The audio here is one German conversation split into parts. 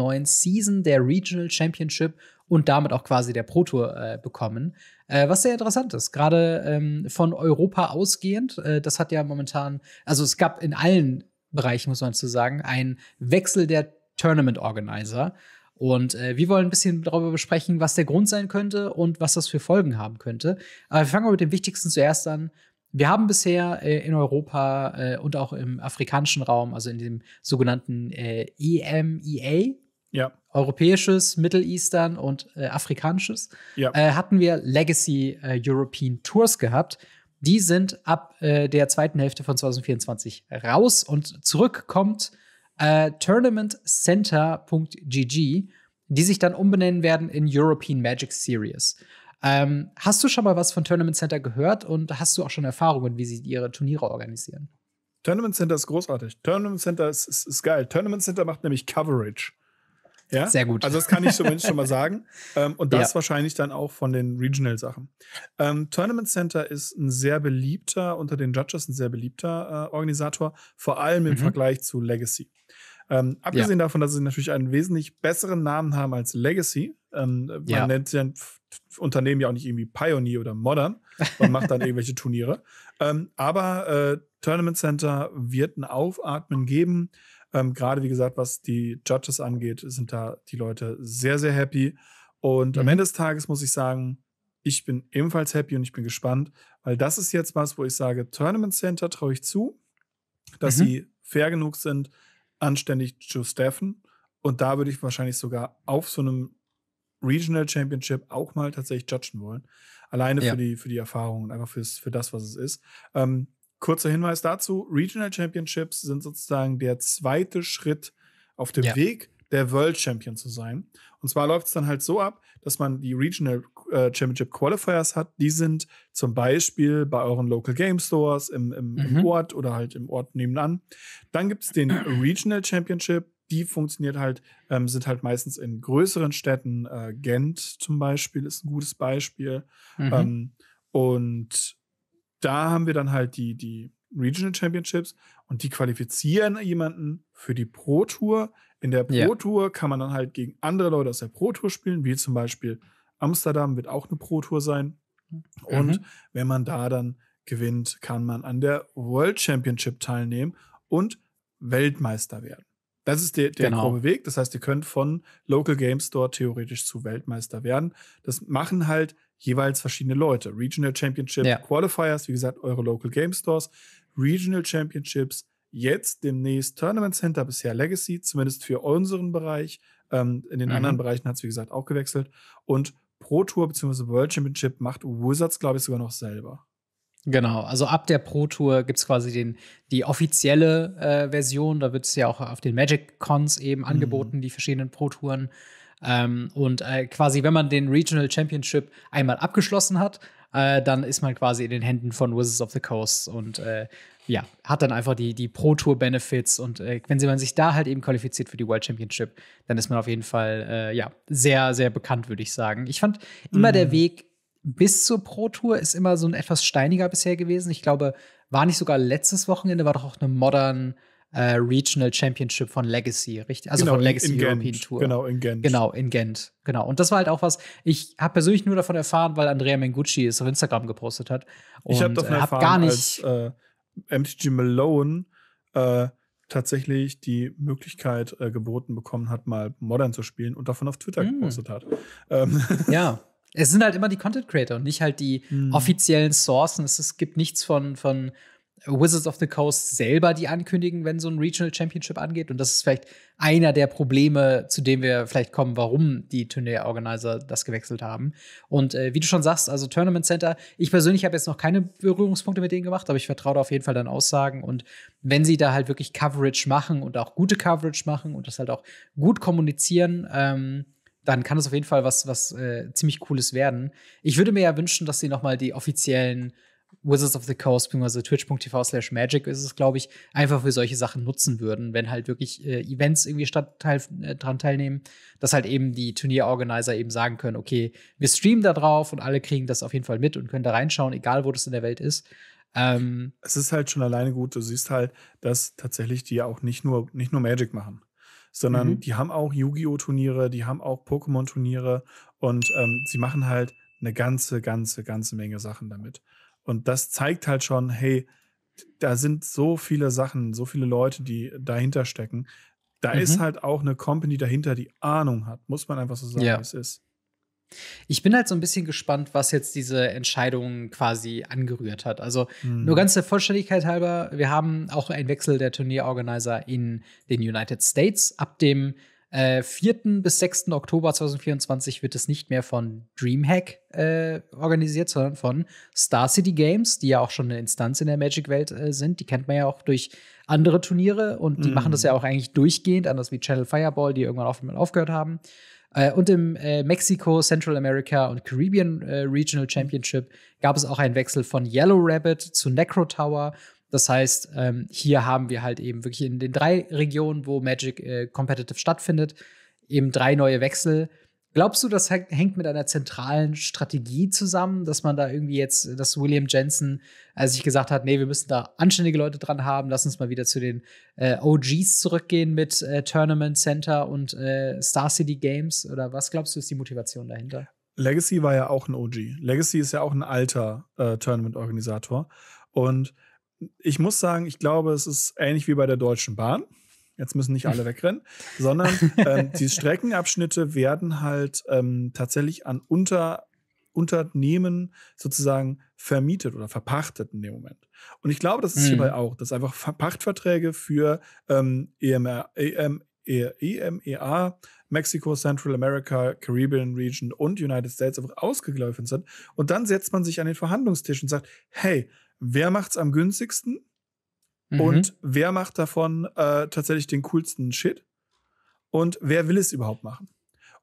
neuen Season der Regional Championship und damit auch quasi der Pro Tour äh, bekommen. Äh, was sehr interessant ist, gerade ähm, von Europa ausgehend. Äh, das hat ja momentan, also es gab in allen Bereichen, muss man zu sagen, einen Wechsel der Tournament Organizer. Und äh, wir wollen ein bisschen darüber besprechen, was der Grund sein könnte und was das für Folgen haben könnte. Aber wir fangen mal mit dem Wichtigsten zuerst an. Wir haben bisher äh, in Europa äh, und auch im afrikanischen Raum, also in dem sogenannten äh, EMEA, ja. Europäisches, Middle Eastern und äh, afrikanisches. Ja. Äh, hatten wir Legacy äh, European Tours gehabt. Die sind ab äh, der zweiten Hälfte von 2024 raus und zurückkommt äh, tournamentcenter.gg, die sich dann umbenennen werden in European Magic Series. Ähm, hast du schon mal was von Tournament Center gehört und hast du auch schon Erfahrungen, wie sie ihre Turniere organisieren? Tournament Center ist großartig. Tournament Center ist, ist, ist geil. Tournament Center macht nämlich Coverage. Ja? Sehr gut. Also das kann ich zumindest schon mal sagen. Ähm, und das ja. wahrscheinlich dann auch von den Regional-Sachen. Ähm, Tournament Center ist ein sehr beliebter, unter den Judges ein sehr beliebter äh, Organisator, vor allem im mhm. Vergleich zu Legacy. Ähm, abgesehen ja. davon, dass sie natürlich einen wesentlich besseren Namen haben als Legacy. Ähm, man ja. nennt ein Unternehmen ja auch nicht irgendwie Pioneer oder Modern Man macht dann irgendwelche Turniere. Ähm, aber äh, Tournament Center wird ein Aufatmen geben, ähm, Gerade wie gesagt, was die Judges angeht, sind da die Leute sehr, sehr happy. Und mhm. am Ende des Tages muss ich sagen, ich bin ebenfalls happy und ich bin gespannt, weil das ist jetzt was, wo ich sage, Tournament Center traue ich zu, dass mhm. sie fair genug sind, anständig zu steffen. Und da würde ich wahrscheinlich sogar auf so einem Regional Championship auch mal tatsächlich judgen wollen. Alleine ja. für, die, für die Erfahrung und einfach fürs, für das, was es ist. Ähm, Kurzer Hinweis dazu: Regional Championships sind sozusagen der zweite Schritt auf dem ja. Weg, der World Champion zu sein. Und zwar läuft es dann halt so ab, dass man die Regional äh, Championship Qualifiers hat. Die sind zum Beispiel bei euren Local Game Stores im, im, mhm. im Ort oder halt im Ort nebenan. Dann gibt es den Regional Championship. Die funktioniert halt, ähm, sind halt meistens in größeren Städten. Äh, Gent zum Beispiel ist ein gutes Beispiel. Mhm. Ähm, und da haben wir dann halt die, die Regional Championships und die qualifizieren jemanden für die Pro Tour. In der Pro yeah. Tour kann man dann halt gegen andere Leute aus der Pro Tour spielen, wie zum Beispiel Amsterdam wird auch eine Pro Tour sein. Mhm. Und mhm. wenn man da dann gewinnt, kann man an der World Championship teilnehmen und Weltmeister werden. Das ist der, der genau. grobe Weg. Das heißt, ihr könnt von Local Game Store theoretisch zu Weltmeister werden. Das machen halt jeweils verschiedene Leute. Regional Championship ja. Qualifiers, wie gesagt, eure Local Game Stores, Regional Championships, jetzt demnächst Tournament Center, bisher Legacy, zumindest für unseren Bereich. Ähm, in den mhm. anderen Bereichen hat es, wie gesagt, auch gewechselt. Und Pro Tour bzw. World Championship macht Wizards, glaube ich, sogar noch selber. Genau, also ab der Pro Tour gibt es quasi den, die offizielle äh, Version. Da wird es ja auch auf den Magic Cons eben mhm. angeboten, die verschiedenen Pro Touren. Ähm, und äh, quasi, wenn man den Regional Championship einmal abgeschlossen hat, äh, dann ist man quasi in den Händen von Wizards of the Coast und äh, ja, hat dann einfach die, die Pro Tour Benefits. Und äh, wenn man sich da halt eben qualifiziert für die World Championship, dann ist man auf jeden Fall äh, ja, sehr, sehr bekannt, würde ich sagen. Ich fand immer mhm. der Weg bis zur Pro Tour ist immer so ein etwas steiniger bisher gewesen. Ich glaube, war nicht sogar letztes Wochenende, war doch auch eine Modern äh, Regional Championship von Legacy, richtig? Also genau, von Legacy in, in European Gent. Tour. Genau, in Gent. Genau, in Gent. Genau. Und das war halt auch was, ich habe persönlich nur davon erfahren, weil Andrea Mengucci es auf Instagram gepostet hat. Und ich habe davon äh, hab erfahren, gar nicht als, äh, MTG Malone äh, tatsächlich die Möglichkeit äh, geboten bekommen hat, mal Modern zu spielen und davon auf Twitter mm. gepostet hat. Ähm. Ja. Es sind halt immer die Content Creator und nicht halt die mhm. offiziellen Sourcen. Es, es gibt nichts von, von Wizards of the Coast selber, die ankündigen, wenn so ein Regional Championship angeht. Und das ist vielleicht einer der Probleme, zu dem wir vielleicht kommen, warum die Turnier-Organizer das gewechselt haben. Und äh, wie du schon sagst, also Tournament Center, ich persönlich habe jetzt noch keine Berührungspunkte mit denen gemacht, aber ich vertraue da auf jeden Fall dann Aussagen. Und wenn sie da halt wirklich Coverage machen und auch gute Coverage machen und das halt auch gut kommunizieren, ähm, dann kann es auf jeden Fall was, was äh, ziemlich Cooles werden. Ich würde mir ja wünschen, dass sie nochmal die offiziellen Wizards of the Coast, beziehungsweise twitch.tv slash magic ist es, glaube ich, einfach für solche Sachen nutzen würden, wenn halt wirklich äh, Events irgendwie statt teil, äh, dran teilnehmen, dass halt eben die Turnierorganizer eben sagen können, okay, wir streamen da drauf und alle kriegen das auf jeden Fall mit und können da reinschauen, egal wo das in der Welt ist. Ähm, es ist halt schon alleine gut, du siehst halt, dass tatsächlich die ja auch nicht nur, nicht nur Magic machen sondern mhm. die haben auch Yu-Gi-Oh! Turniere, die haben auch Pokémon Turniere und ähm, sie machen halt eine ganze, ganze, ganze Menge Sachen damit. Und das zeigt halt schon, hey, da sind so viele Sachen, so viele Leute, die dahinter stecken. Da mhm. ist halt auch eine Company dahinter, die Ahnung hat, muss man einfach so sagen, ja. wie es ist. Ich bin halt so ein bisschen gespannt, was jetzt diese Entscheidung quasi angerührt hat. Also mhm. nur ganz der Vollständigkeit halber, wir haben auch einen Wechsel der Turnierorganizer in den United States. Ab dem äh, 4. bis 6. Oktober 2024 wird es nicht mehr von Dreamhack äh, organisiert, sondern von Star City Games, die ja auch schon eine Instanz in der Magic-Welt äh, sind. Die kennt man ja auch durch andere Turniere und die mm. machen das ja auch eigentlich durchgehend, anders wie Channel Fireball, die irgendwann auch aufgehört haben. Äh, und im äh, Mexiko, Central America und Caribbean äh, Regional Championship gab es auch einen Wechsel von Yellow Rabbit zu Necro Tower. Das heißt, ähm, hier haben wir halt eben wirklich in den drei Regionen, wo Magic äh, Competitive stattfindet, eben drei neue Wechsel Glaubst du, das hängt mit einer zentralen Strategie zusammen, dass man da irgendwie jetzt, dass William Jensen als äh, ich gesagt hat, nee, wir müssen da anständige Leute dran haben, lass uns mal wieder zu den äh, OGs zurückgehen mit äh, Tournament Center und äh, Star City Games oder was glaubst du ist die Motivation dahinter? Legacy war ja auch ein OG. Legacy ist ja auch ein alter äh, Tournament-Organisator und ich muss sagen, ich glaube, es ist ähnlich wie bei der Deutschen Bahn jetzt müssen nicht alle wegrennen, sondern ähm, die Streckenabschnitte werden halt ähm, tatsächlich an unter, Unternehmen sozusagen vermietet oder verpachtet in dem Moment. Und ich glaube, das ist hierbei mhm. auch, dass einfach Pachtverträge für ähm, EMR, EMEA, e e Mexiko, Central America, Caribbean Region und United States einfach ausgegläufelt sind. Und dann setzt man sich an den Verhandlungstisch und sagt, hey, wer macht es am günstigsten? Und mhm. wer macht davon äh, tatsächlich den coolsten Shit? Und wer will es überhaupt machen?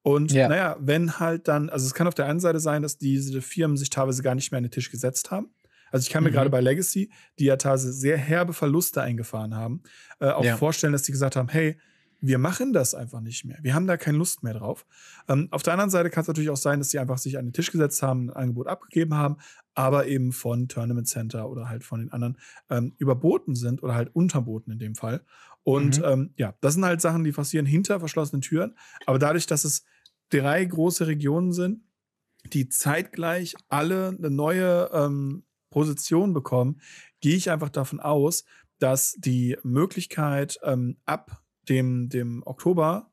Und ja. naja, wenn halt dann, also es kann auf der einen Seite sein, dass diese Firmen sich teilweise gar nicht mehr an den Tisch gesetzt haben. Also ich kann mir mhm. gerade bei Legacy, die ja teilweise sehr herbe Verluste eingefahren haben, äh, auch ja. vorstellen, dass die gesagt haben, hey, wir machen das einfach nicht mehr. Wir haben da keine Lust mehr drauf. Ähm, auf der anderen Seite kann es natürlich auch sein, dass sie einfach sich an den Tisch gesetzt haben, ein Angebot abgegeben haben, aber eben von Tournament Center oder halt von den anderen ähm, überboten sind oder halt unterboten in dem Fall. Und mhm. ähm, ja, das sind halt Sachen, die passieren hinter verschlossenen Türen. Aber dadurch, dass es drei große Regionen sind, die zeitgleich alle eine neue ähm, Position bekommen, gehe ich einfach davon aus, dass die Möglichkeit, ähm, ab dem, dem Oktober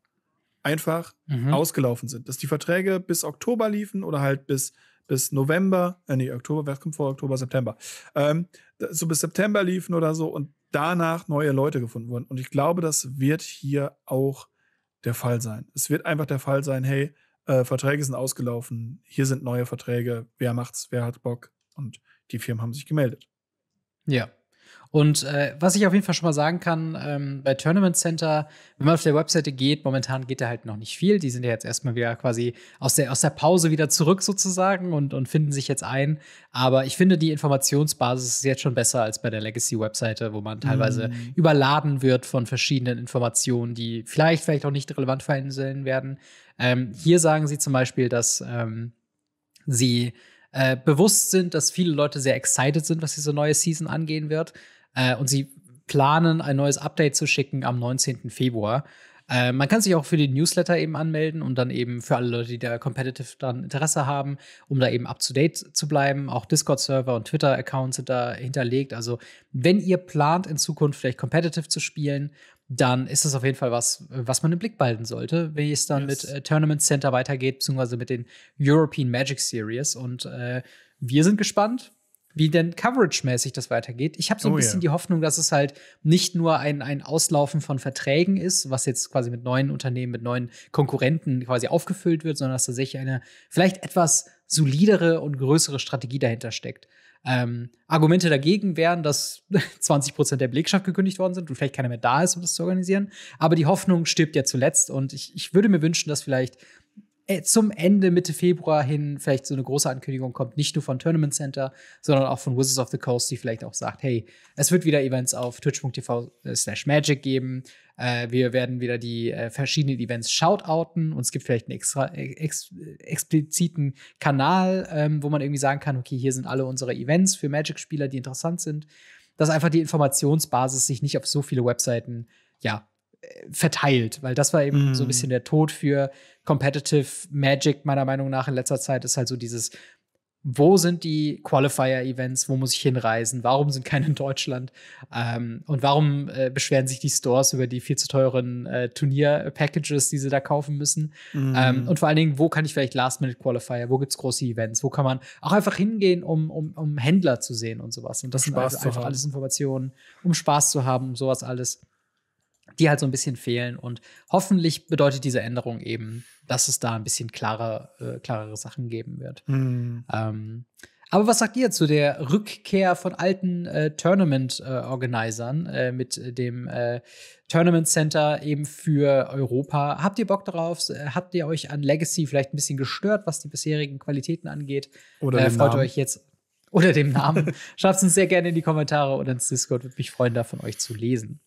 einfach mhm. ausgelaufen sind. Dass die Verträge bis Oktober liefen oder halt bis, bis November, äh, nee, Oktober, wer kommt vor Oktober, September, ähm, so bis September liefen oder so und danach neue Leute gefunden wurden. Und ich glaube, das wird hier auch der Fall sein. Es wird einfach der Fall sein, hey, äh, Verträge sind ausgelaufen, hier sind neue Verträge, wer macht's, wer hat Bock und die Firmen haben sich gemeldet. Ja, und äh, was ich auf jeden Fall schon mal sagen kann, ähm, bei Tournament Center, wenn man auf der Webseite geht, momentan geht da halt noch nicht viel. Die sind ja jetzt erstmal wieder quasi aus der, aus der Pause wieder zurück sozusagen und, und finden sich jetzt ein. Aber ich finde, die Informationsbasis ist jetzt schon besser als bei der Legacy-Webseite, wo man teilweise mhm. überladen wird von verschiedenen Informationen, die vielleicht, vielleicht auch nicht relevant für einen werden. Ähm, hier sagen sie zum Beispiel, dass ähm, sie äh, bewusst sind, dass viele Leute sehr excited sind, was diese neue Season angehen wird. Äh, und sie planen, ein neues Update zu schicken am 19. Februar. Äh, man kann sich auch für den Newsletter eben anmelden und dann eben für alle Leute, die da competitive dann Interesse haben, um da eben up to date zu bleiben. Auch Discord-Server und Twitter-Accounts sind da hinterlegt. Also, wenn ihr plant, in Zukunft vielleicht competitive zu spielen dann ist das auf jeden Fall was, was man im Blick behalten sollte, wie es dann yes. mit äh, Tournament Center weitergeht, beziehungsweise mit den European Magic Series. Und äh, wir sind gespannt, wie denn coverage-mäßig das weitergeht. Ich habe so ein oh, bisschen yeah. die Hoffnung, dass es halt nicht nur ein, ein Auslaufen von Verträgen ist, was jetzt quasi mit neuen Unternehmen, mit neuen Konkurrenten quasi aufgefüllt wird, sondern dass tatsächlich eine vielleicht etwas solidere und größere Strategie dahinter steckt. Ähm, Argumente dagegen wären, dass 20 Prozent der Belegschaft gekündigt worden sind und vielleicht keiner mehr da ist, um das zu organisieren. Aber die Hoffnung stirbt ja zuletzt und ich, ich würde mir wünschen, dass vielleicht äh, zum Ende, Mitte Februar hin vielleicht so eine große Ankündigung kommt, nicht nur von Tournament Center, sondern auch von Wizards of the Coast, die vielleicht auch sagt, hey, es wird wieder Events auf twitch.tv äh, slash magic geben. Äh, wir werden wieder die äh, verschiedenen Events shoutouten und es gibt vielleicht einen extra, äh, ex, expliziten Kanal, ähm, wo man irgendwie sagen kann, okay, hier sind alle unsere Events für Magic-Spieler, die interessant sind. Dass einfach die Informationsbasis sich nicht auf so viele Webseiten ja, verteilt, weil das war eben mm. so ein mm. bisschen der Tod für Competitive Magic meiner Meinung nach in letzter Zeit ist halt so dieses wo sind die Qualifier-Events, wo muss ich hinreisen, warum sind keine in Deutschland ähm, und warum äh, beschweren sich die Stores über die viel zu teuren äh, Turnier-Packages, die sie da kaufen müssen ähm, mm. ähm, und vor allen Dingen, wo kann ich vielleicht Last-Minute-Qualifier, wo gibt es große Events, wo kann man auch einfach hingehen, um, um, um Händler zu sehen und sowas und das um sind also einfach haben. alles Informationen, um Spaß zu haben, um sowas alles die halt so ein bisschen fehlen. Und hoffentlich bedeutet diese Änderung eben, dass es da ein bisschen klarer, äh, klarere Sachen geben wird. Mhm. Ähm, aber was sagt ihr zu der Rückkehr von alten äh, Tournament-Organisern äh, mit dem äh, Tournament Center eben für Europa? Habt ihr Bock darauf? Äh, habt ihr euch an Legacy vielleicht ein bisschen gestört, was die bisherigen Qualitäten angeht? Oder äh, freut ihr euch jetzt oder dem Namen. Schreibt es uns sehr gerne in die Kommentare oder ins Discord. Würde mich freuen, da von euch zu lesen.